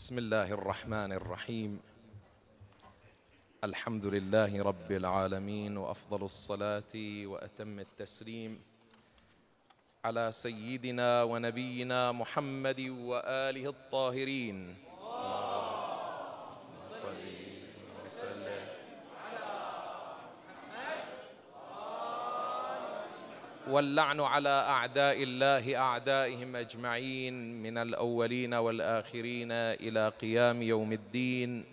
بسم الله الرحمن الرحيم الحمد لله رب العالمين وافضل الصلاه واتم التسليم على سيدنا ونبينا محمد واله الطاهرين صلي وسلم واللعن على اعداء الله اعدائهم اجمعين من الاولين والاخرين الى قيام يوم الدين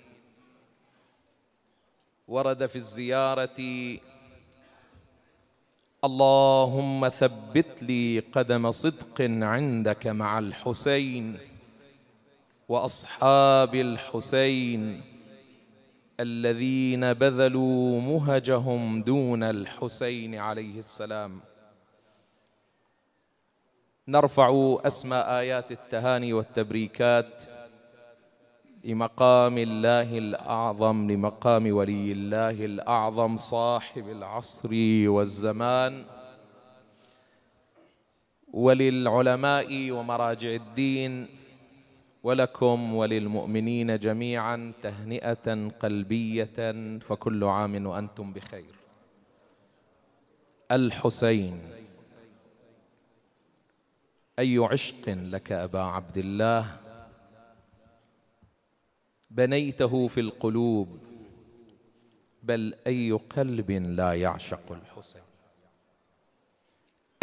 ورد في الزياره اللهم ثبت لي قدم صدق عندك مع الحسين واصحاب الحسين الذين بذلوا مهجهم دون الحسين عليه السلام نرفع أسمى آيات التهاني والتبريكات لمقام الله الأعظم لمقام ولي الله الأعظم صاحب العصر والزمان وللعلماء ومراجع الدين ولكم وللمؤمنين جميعا تهنئة قلبية فكل عام وأنتم بخير الحسين أي عشق لك أبا عبد الله بنيته في القلوب بل أي قلب لا يعشق الحسن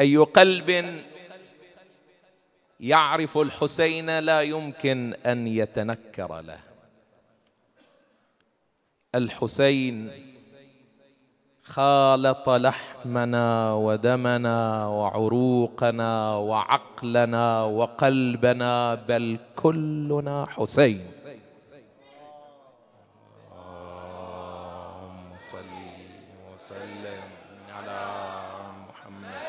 أي قلب يعرف الحسين لا يمكن أن يتنكر له الحسين خالط لحمنا ودمنا وعروقنا وعقلنا وقلبنا بل كلنا حسين اللهم صل وسلم على محمد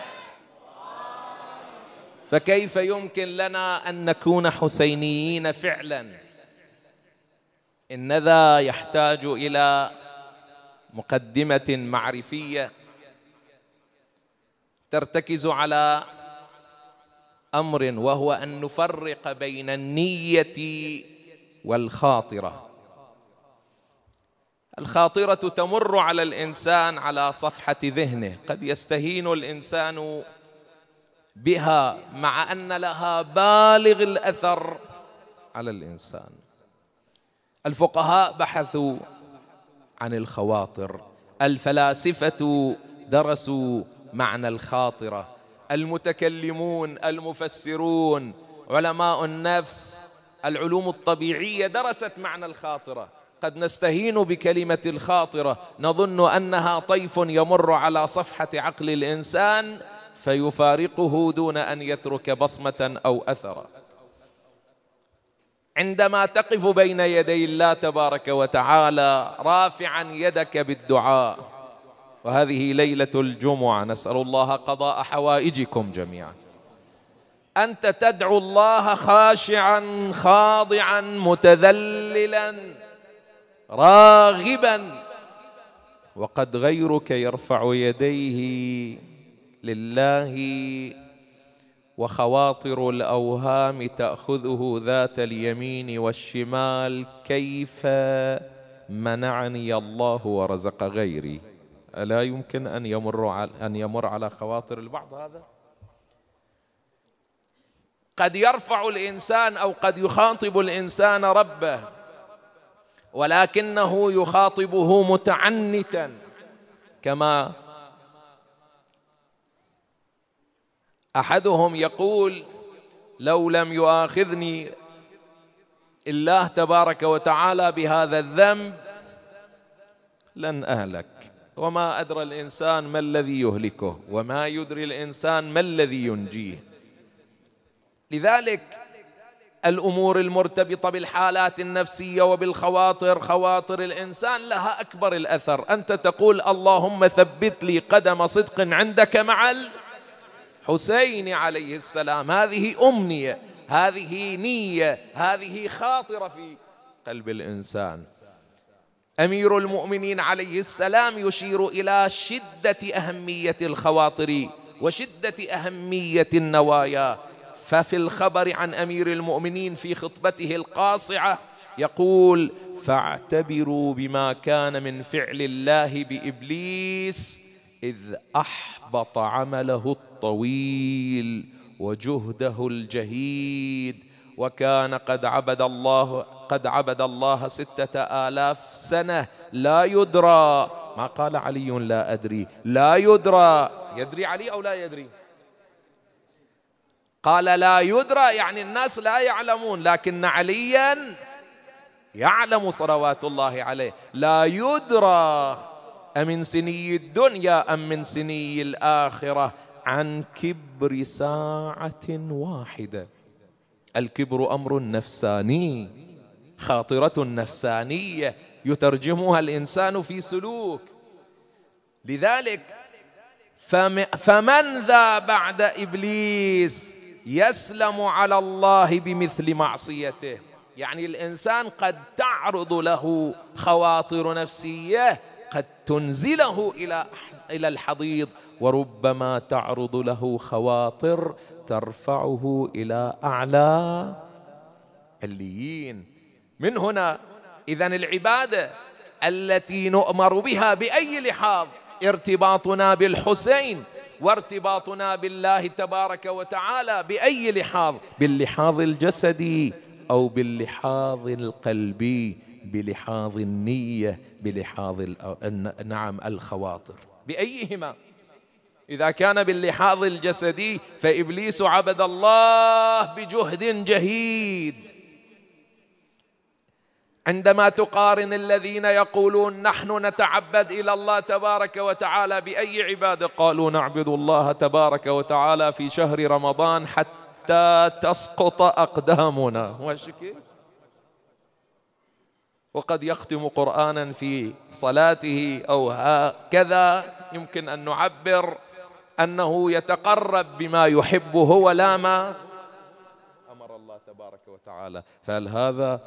فكيف يمكن لنا ان نكون حسينيين فعلا ان ذا يحتاج الى مقدمه معرفيه ترتكز على امر وهو ان نفرق بين النيه والخاطره الخاطره تمر على الانسان على صفحه ذهنه قد يستهين الانسان بها مع ان لها بالغ الاثر على الانسان الفقهاء بحثوا عن الخواطر الفلاسفه درسوا معنى الخاطره المتكلمون المفسرون علماء النفس العلوم الطبيعيه درست معنى الخاطره قد نستهين بكلمه الخاطره نظن انها طيف يمر على صفحه عقل الانسان فيفارقه دون ان يترك بصمه او اثرا عندما تقف بين يدي الله تبارك وتعالى رافعا يدك بالدعاء وهذه ليله الجمعه نسال الله قضاء حوائجكم جميعا انت تدعو الله خاشعا خاضعا متذللا راغبا وقد غيرك يرفع يديه لله وخواطر الاوهام تاخذه ذات اليمين والشمال كيف منعني الله ورزق غيري الا يمكن ان يمر على ان يمر على خواطر البعض هذا قد يرفع الانسان او قد يخاطب الانسان ربه ولكنه يخاطبه متعنتا كما احدهم يقول لو لم يؤاخذني الله تبارك وتعالى بهذا الذنب لن اهلك وما ادرى الانسان ما الذي يهلكه وما يدري الانسان ما الذي ينجيه لذلك الامور المرتبطه بالحالات النفسيه وبالخواطر خواطر الانسان لها اكبر الاثر انت تقول اللهم ثبت لي قدم صدق عندك مع ال... حسين عليه السلام هذه امنيه هذه نيه هذه خاطره في قلب الانسان امير المؤمنين عليه السلام يشير الى شده اهميه الخواطر وشده اهميه النوايا ففي الخبر عن امير المؤمنين في خطبته القاصعه يقول فاعتبروا بما كان من فعل الله بابليس إذ أحبط عمله الطويل وجهده الجهيد وكان قد عبد الله قد عبد الله ستة آلاف سنة لا يدرى ما قال علي لا أدري لا يدرى يدري علي أو لا يدري قال لا يدرى يعني الناس لا يعلمون لكن عليا يعلم صلوات الله عليه لا يدرى أمن سني الدنيا أم من سني الآخرة عن كبر ساعة واحدة الكبر أمر نفساني خاطرة نفسانية يترجمها الإنسان في سلوك لذلك فمن ذا بعد إبليس يسلم على الله بمثل معصيته يعني الإنسان قد تعرض له خواطر نفسية قد تنزله إلى إلى الحضيض وربما تعرض له خواطر ترفعه إلى أعلى الليين من هنا إذا العبادة التي نؤمر بها بأي لحاظ ارتباطنا بالحسين وارتباطنا بالله تبارك وتعالى بأي لحاظ باللحاظ الجسدي أو باللحاظ القلبي بلحاظ النية بلحاظ نعم الخواطر بأيهما إذا كان باللحاظ الجسدي فإبليس عبد الله بجهد جهيد عندما تقارن الذين يقولون نحن نتعبد إلى الله تبارك وتعالى بأي عبادة قالوا نعبد الله تبارك وتعالى في شهر رمضان حتى تسقط أقدامنا وقد يختم قرانا في صلاته او هكذا يمكن ان نعبر انه يتقرب بما يحب هو لا ما امر الله تبارك وتعالى فهل هذا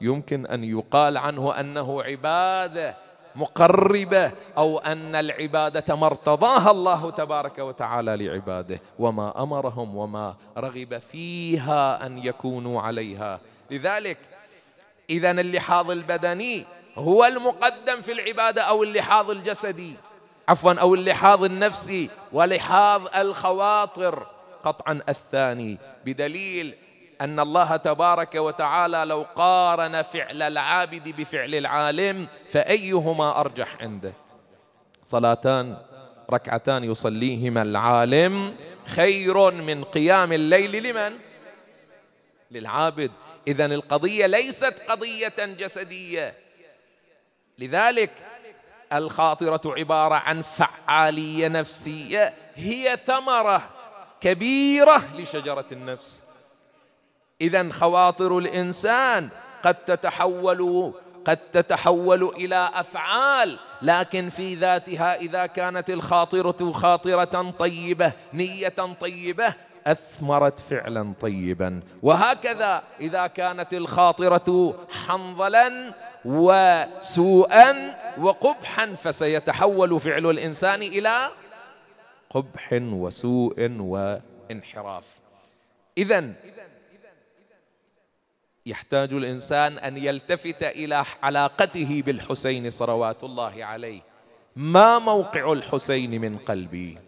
يمكن ان يقال عنه انه عباده مقربه او ان العباده ما ارتضاها الله تبارك وتعالى لعباده وما امرهم وما رغب فيها ان يكونوا عليها لذلك إذا اللحاظ البدني هو المقدم في العبادة أو اللحاظ الجسدي عفوا أو اللحاظ النفسي ولحاظ الخواطر قطعا الثاني بدليل أن الله تبارك وتعالى لو قارن فعل العابد بفعل العالم فأيهما أرجح عنده صلاتان ركعتان يصليهما العالم خير من قيام الليل لمن؟ للعابد إذا القضية ليست قضية جسدية لذلك الخاطرة عبارة عن فعالية نفسية هي ثمرة كبيرة لشجرة النفس إذا خواطر الإنسان قد تتحول قد تتحول إلى أفعال لكن في ذاتها إذا كانت الخاطرة خاطرة طيبة نية طيبة أثمرت فعلا طيبا وهكذا إذا كانت الخاطرة حنظلا وسوءا وقبحا فسيتحول فعل الإنسان إلى قبح وسوء وانحراف إذا يحتاج الإنسان أن يلتفت إلى علاقته بالحسين صلوات الله عليه ما موقع الحسين من قلبي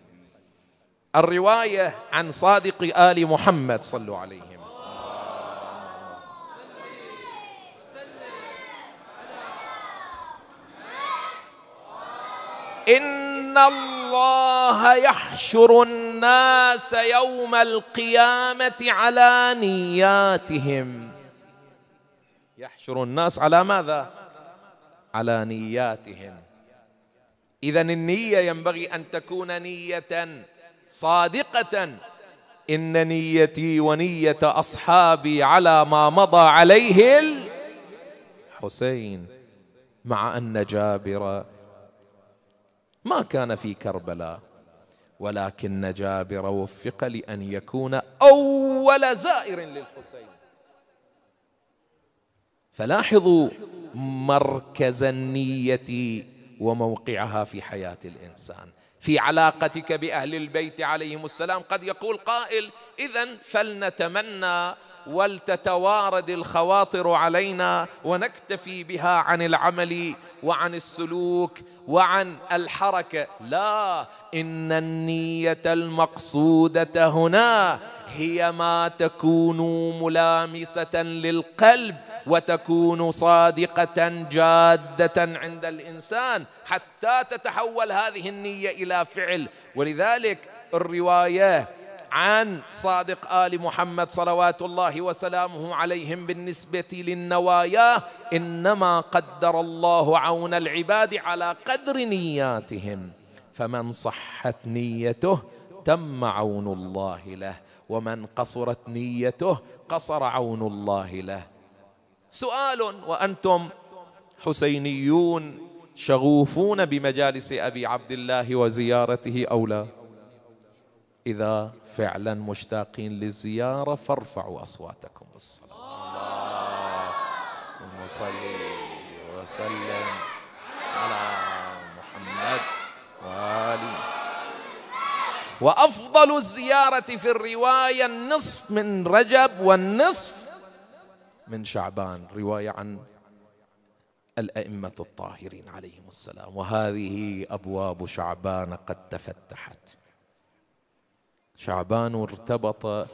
الرواية عن صادق آل محمد صلوا عليهم إن الله يحشر الناس يوم القيامة على نياتهم يحشر الناس على ماذا؟ على نياتهم إذا النية ينبغي أن تكون نية صادقة إن نيتي ونية أصحابي على ما مضى عليه الحسين مع أن جابر ما كان في كربلاء ولكن جابر وفق لأن يكون أول زائر للحسين فلاحظوا مركز النية وموقعها في حياة الإنسان في علاقتك باهل البيت عليهم السلام قد يقول قائل اذا فلنتمنى ولتتوارد الخواطر علينا ونكتفي بها عن العمل وعن السلوك وعن الحركه لا ان النيه المقصوده هنا هي ما تكون ملامسه للقلب وتكون صادقه جاده عند الانسان حتى تتحول هذه النيه الى فعل ولذلك الروايه عن صادق ال محمد صلوات الله وسلامه عليهم بالنسبه للنوايا انما قدر الله عون العباد على قدر نياتهم فمن صحت نيته تم عون الله له ومن قصرت نيته قصر عون الله له سؤال وأنتم حسينيون شغوفون بمجالس أبي عبد الله وزيارته أو لا إذا فعلا مشتاقين للزيارة فارفعوا أصواتكم بالصلاة اللهم صل وسلم على محمد وآله وأفضل الزيارة في الرواية النصف من رجب والنصف من شعبان رواية عن الأئمة الطاهرين عليهم السلام وهذه أبواب شعبان قد تفتحت شعبان ارتبط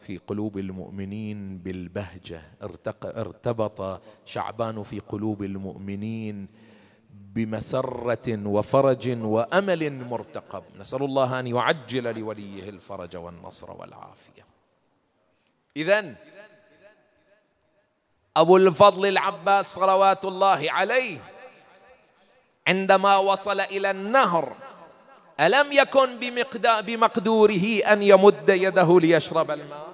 في قلوب المؤمنين بالبهجة ارتبط شعبان في قلوب المؤمنين بمسرة وفرج وأمل مرتقب نسأل الله أن يعجل لوليه الفرج والنصر والعافية إذا أبو الفضل العباس صلوات الله عليه عندما وصل إلى النهر ألم يكن بمقدوره أن يمد يده ليشرب الماء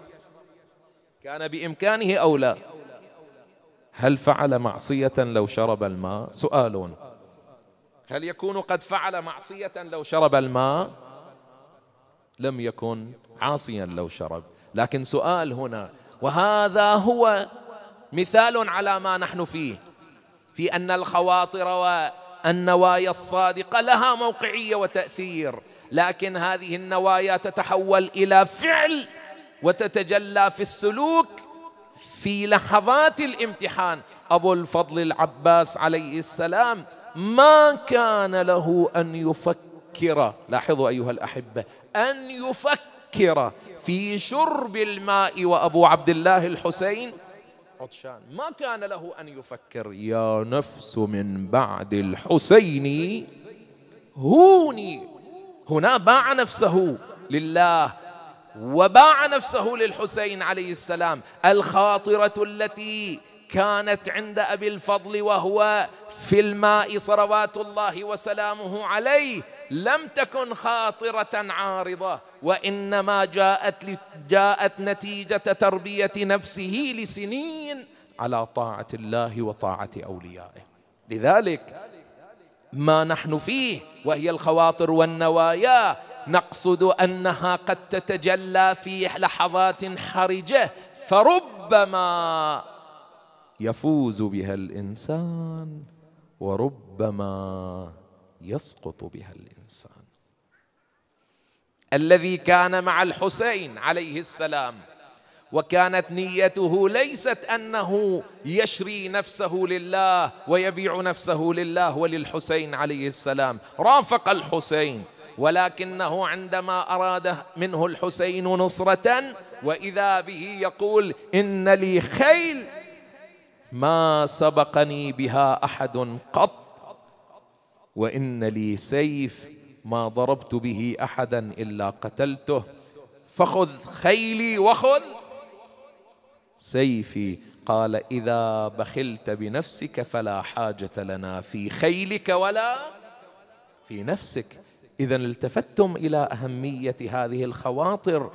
كان بإمكانه أو لا هل فعل معصية لو شرب الماء سؤال هل يكون قد فعل معصية لو شرب الماء لم يكن عاصيا لو شرب لكن سؤال هنا وهذا هو مثال على ما نحن فيه في ان الخواطر والنوايا الصادقه لها موقعيه وتاثير لكن هذه النوايا تتحول الى فعل وتتجلى في السلوك في لحظات الامتحان ابو الفضل العباس عليه السلام ما كان له ان يفكر لاحظوا ايها الاحبه ان يفكر في شرب الماء وابو عبد الله الحسين عطشان ما كان له أن يفكر يا نفس من بعد الحسين هوني هنا باع نفسه لله وباع نفسه للحسين عليه السلام الخاطرة التي كانت عند أبي الفضل وهو في الماء صلوات الله وسلامه عليه لم تكن خاطرة عارضة وإنما جاءت جاءت نتيجة تربية نفسه لسنين على طاعة الله وطاعة أوليائه لذلك ما نحن فيه وهي الخواطر والنوايا نقصد أنها قد تتجلى في لحظات حرجة فربما يفوز بها الإنسان وربما يسقط بها الانسان الذي كان مع الحسين عليه السلام وكانت نيته ليست انه يشري نفسه لله ويبيع نفسه لله وللحسين عليه السلام رافق الحسين ولكنه عندما اراد منه الحسين نصره واذا به يقول ان لي خيل ما سبقني بها احد قط وان لي سيف ما ضربت به احدا الا قتلته فخذ خيلي وخذ سيفي قال اذا بخلت بنفسك فلا حاجه لنا في خيلك ولا في نفسك اذا التفتم الى اهميه هذه الخواطر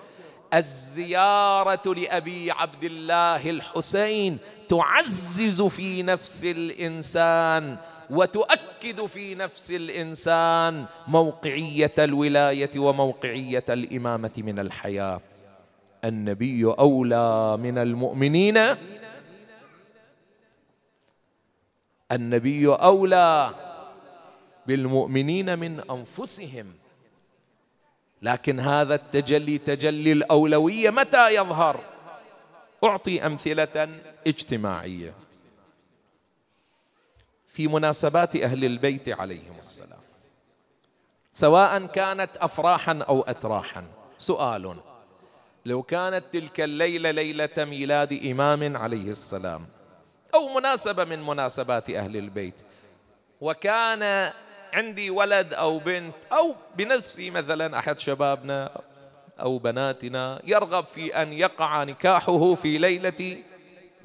الزياره لابي عبد الله الحسين تعزز في نفس الانسان وتؤكد في نفس الانسان موقعيه الولايه وموقعيه الامامه من الحياه النبي اولى من المؤمنين النبي اولى بالمؤمنين من انفسهم لكن هذا التجلي تجلي الاولويه متى يظهر اعطي امثله اجتماعيه في مناسبات أهل البيت عليهم السلام سواء كانت أفراحا أو أتراحا سؤال لو كانت تلك الليلة ليلة ميلاد إمام عليه السلام أو مناسبة من مناسبات أهل البيت وكان عندي ولد أو بنت أو بنفسي مثلا أحد شبابنا أو بناتنا يرغب في أن يقع نكاحه في ليلة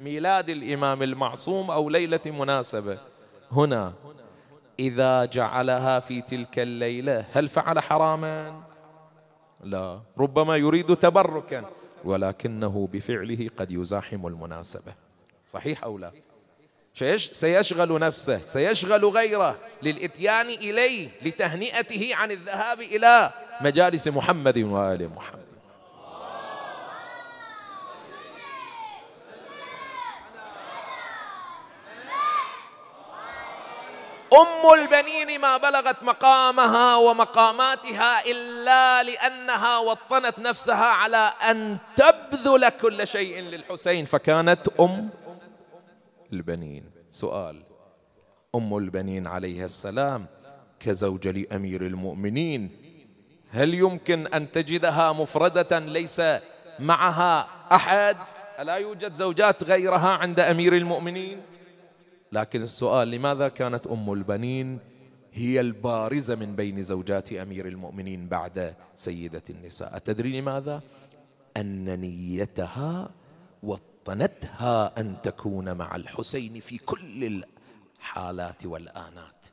ميلاد الإمام المعصوم أو ليلة مناسبة هنا إذا جعلها في تلك الليلة هل فعل حراما؟ لا ربما يريد تبركا ولكنه بفعله قد يزاحم المناسبة صحيح أو لا؟ سيشغل نفسه سيشغل غيره للإتيان إليه لتهنئته عن الذهاب إلى مجالس محمد وآل محمد أم البنين ما بلغت مقامها ومقاماتها إلا لأنها وطنت نفسها على أن تبذل كل شيء للحسين فكانت أم البنين سؤال أم البنين عليها السلام كزوجة لأمير المؤمنين هل يمكن أن تجدها مفردة ليس معها أحد ألا يوجد زوجات غيرها عند أمير المؤمنين لكن السؤال لماذا كانت أم البنين هي البارزة من بين زوجات أمير المؤمنين بعد سيدة النساء أتدري لماذا؟ أن نيتها وطنتها أن تكون مع الحسين في كل الحالات والآنات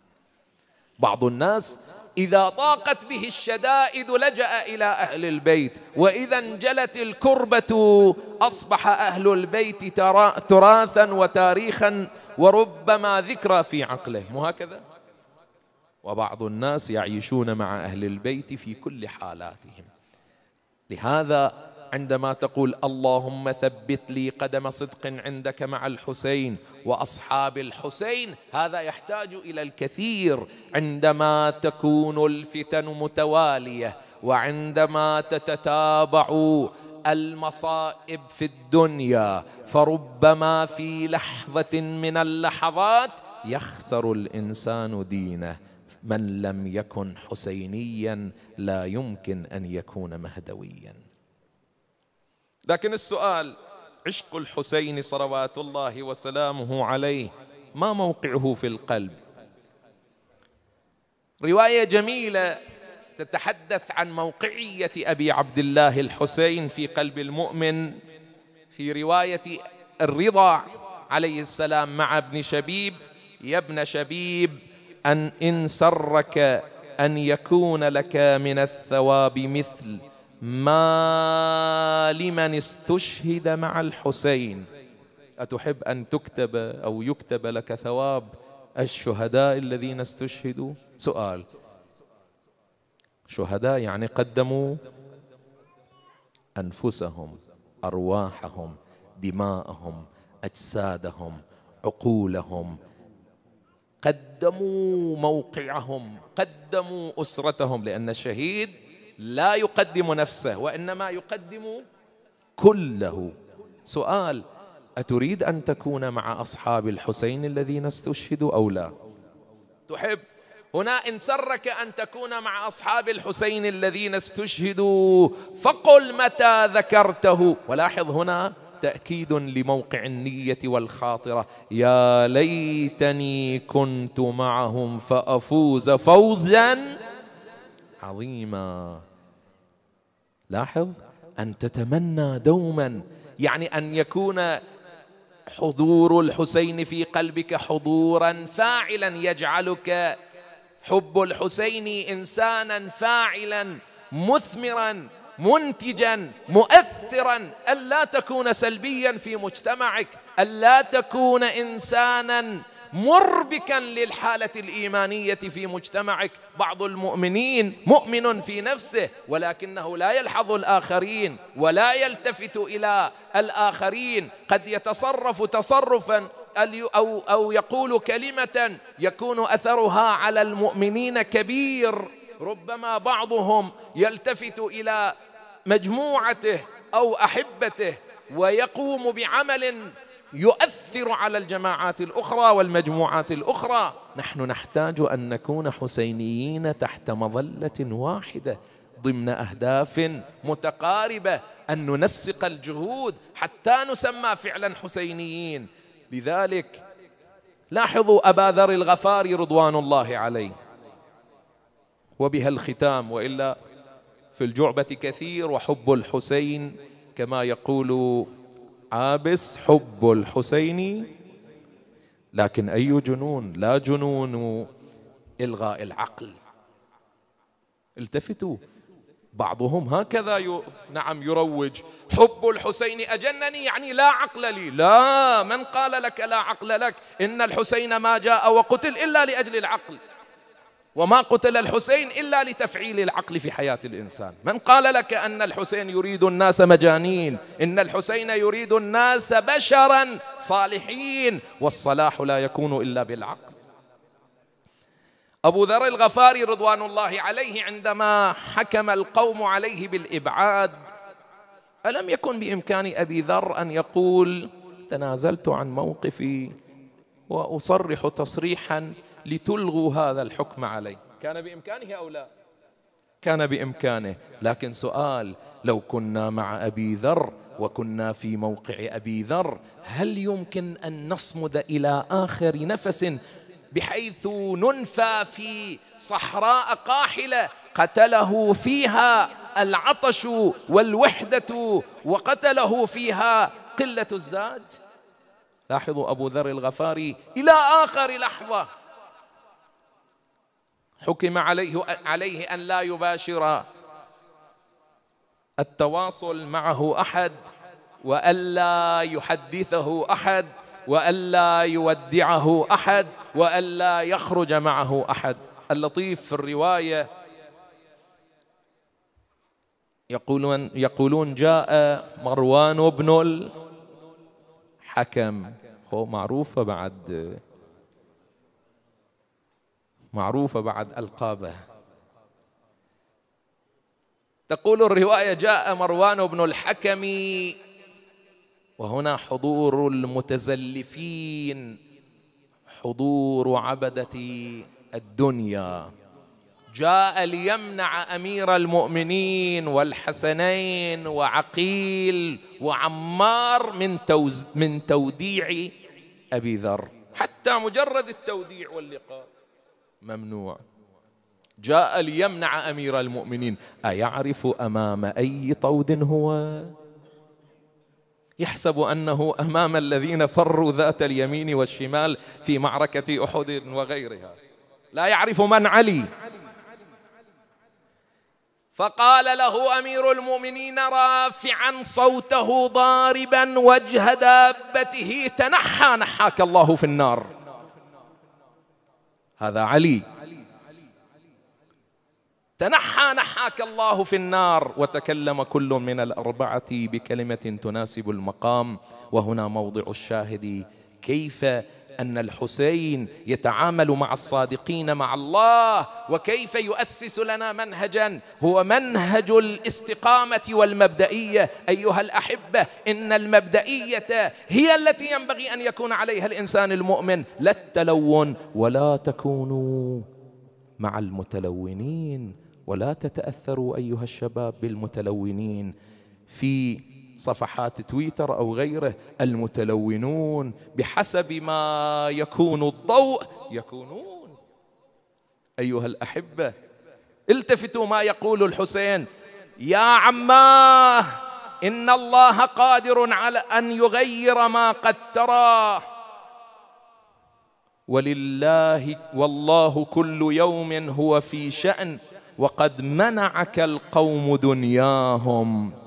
بعض الناس إذا ضاقت به الشدائد لجأ إلى أهل البيت وإذا انجلت الكربة أصبح أهل البيت تراثا وتاريخا وربما ذكرى في عقله مو هكذا وبعض الناس يعيشون مع أهل البيت في كل حالاتهم لهذا عندما تقول اللهم ثبت لي قدم صدق عندك مع الحسين واصحاب الحسين هذا يحتاج الى الكثير عندما تكون الفتن متواليه وعندما تتتابع المصائب في الدنيا فربما في لحظه من اللحظات يخسر الانسان دينه من لم يكن حسينيا لا يمكن ان يكون مهدويا لكن السؤال عشق الحسين صلوات الله وسلامه عليه ما موقعه في القلب روايه جميله تتحدث عن موقعيه ابي عبد الله الحسين في قلب المؤمن في روايه الرضا عليه السلام مع ابن شبيب يا ابن شبيب ان ان سرك ان يكون لك من الثواب مثل ما لمن استشهد مع الحسين أتحب أن تكتب أو يكتب لك ثواب الشهداء الذين استشهدوا سؤال شهداء يعني قدموا أنفسهم أرواحهم دماءهم أجسادهم عقولهم قدموا موقعهم قدموا أسرتهم لأن الشهيد لا يقدم نفسه وانما يقدم كله سؤال اتريد ان تكون مع اصحاب الحسين الذين استشهدوا او لا تحب هنا ان سرك ان تكون مع اصحاب الحسين الذين استشهدوا فقل متى ذكرته ولاحظ هنا تاكيد لموقع النيه والخاطره يا ليتني كنت معهم فافوز فوزا عظيما لاحظ أن تتمنى دوما يعني أن يكون حضور الحسين في قلبك حضورا فاعلا يجعلك حب الحسين إنسانا فاعلا مثمرا منتجا مؤثرا الا تكون سلبيا في مجتمعك الا تكون انسانا مربكا للحاله الايمانيه في مجتمعك بعض المؤمنين مؤمن في نفسه ولكنه لا يلحظ الاخرين ولا يلتفت الى الاخرين قد يتصرف تصرفا او او يقول كلمه يكون اثرها على المؤمنين كبير ربما بعضهم يلتفت الى مجموعته او احبته ويقوم بعمل يؤثر على الجماعات الأخرى والمجموعات الأخرى نحن نحتاج أن نكون حسينيين تحت مظلة واحدة ضمن أهداف متقاربة أن ننسق الجهود حتى نسمى فعلا حسينيين لذلك لاحظوا أبا ذر الغفاري رضوان الله عليه وبها الختام وإلا في الجعبة كثير وحب الحسين كما يقول عابس حب الحسين لكن أي جنون لا جنون إلغاء العقل التفتوا بعضهم هكذا ي... نعم يروج حب الحسين أجنني يعني لا عقل لي لا من قال لك لا عقل لك إن الحسين ما جاء وقتل إلا لأجل العقل وما قتل الحسين الا لتفعيل العقل في حياه الانسان من قال لك ان الحسين يريد الناس مجانين ان الحسين يريد الناس بشرا صالحين والصلاح لا يكون الا بالعقل ابو ذر الغفاري رضوان الله عليه عندما حكم القوم عليه بالابعاد الم يكن بامكان ابي ذر ان يقول تنازلت عن موقفي واصرح تصريحا لتلغوا هذا الحكم عليه كان بإمكانه أو لا كان بإمكانه لكن سؤال لو كنا مع أبي ذر وكنا في موقع أبي ذر هل يمكن أن نصمد إلى آخر نفس بحيث ننفى في صحراء قاحلة قتله فيها العطش والوحدة وقتله فيها قلة الزاد لاحظوا أبو ذر الغفاري إلى آخر لحظة حكم عليه عليه ان لا يباشر التواصل معه احد والا يحدثه احد والا يودعه احد والا يخرج معه احد اللطيف في الروايه يقولون يقولون جاء مروان بن الحكم هو معروفه بعد معروفة بعد ألقابه تقول الرواية جاء مروان بن الحكم وهنا حضور المتزلفين حضور عبدة الدنيا جاء ليمنع امير المؤمنين والحسنين وعقيل وعمار من توز من توديع ابي ذر حتى مجرد التوديع واللقاء ممنوع جاء ليمنع امير المؤمنين ايعرف امام اي طود هو يحسب انه امام الذين فروا ذات اليمين والشمال في معركه احد وغيرها لا يعرف من علي فقال له امير المؤمنين رافعا صوته ضاربا وجه دابته تنحى نحاك الله في النار هذا علي تنحى نحاك الله في النار وتكلم كل من الأربعة بكلمة تناسب المقام وهنا موضع الشاهد كيف أن الحسين يتعامل مع الصادقين مع الله وكيف يؤسس لنا منهجا هو منهج الاستقامة والمبدئية أيها الأحبة إن المبدئية هي التي ينبغي أن يكون عليها الإنسان المؤمن لا التلون ولا تكونوا مع المتلونين ولا تتأثروا أيها الشباب بالمتلونين في صفحات تويتر او غيره المتلونون بحسب ما يكون الضوء يكونون ايها الاحبه التفتوا ما يقول الحسين يا عماه ان الله قادر على ان يغير ما قد تراه ولله والله كل يوم هو في شان وقد منعك القوم دنياهم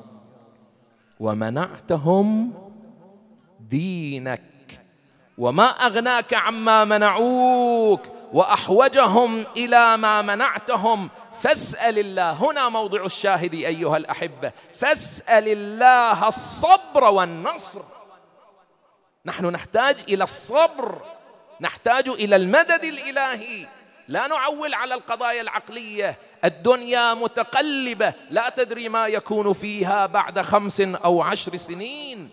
ومنعتهم دينك وما اغناك عما منعوك واحوجهم الى ما منعتهم فاسال الله هنا موضع الشاهد ايها الاحبه فاسال الله الصبر والنصر نحن نحتاج الى الصبر نحتاج الى المدد الالهي لا نعول على القضايا العقليه الدنيا متقلبه لا تدري ما يكون فيها بعد خمس او عشر سنين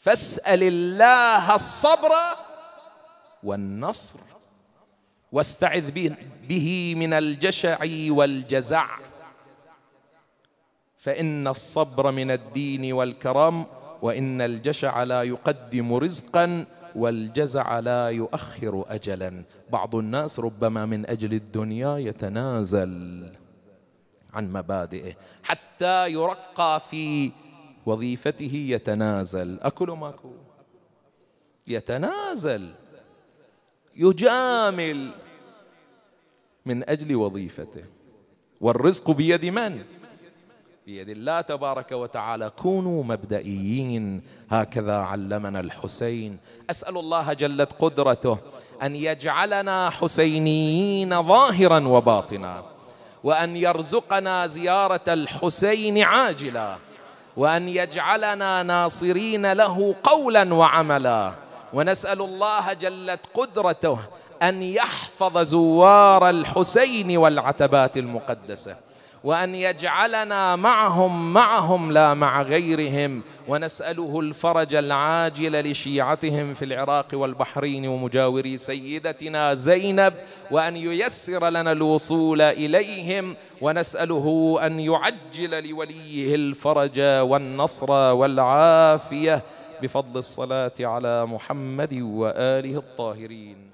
فاسال الله الصبر والنصر واستعذ به من الجشع والجزع فان الصبر من الدين والكرم وان الجشع لا يقدم رزقا والجزع لا يؤخر أجلا بعض الناس ربما من أجل الدنيا يتنازل عن مبادئه حتى يرقى في وظيفته يتنازل أكل اكل يتنازل يجامل من أجل وظيفته والرزق بيد من؟ بيد الله تبارك وتعالى كونوا مبدئيين هكذا علمنا الحسين اسال الله جلت قدرته ان يجعلنا حسينيين ظاهرا وباطنا وان يرزقنا زياره الحسين عاجلا وان يجعلنا ناصرين له قولا وعملا ونسال الله جلت قدرته ان يحفظ زوار الحسين والعتبات المقدسه وان يجعلنا معهم معهم لا مع غيرهم ونساله الفرج العاجل لشيعتهم في العراق والبحرين ومجاوري سيدتنا زينب وان ييسر لنا الوصول اليهم ونساله ان يعجل لوليه الفرج والنصر والعافيه بفضل الصلاه على محمد واله الطاهرين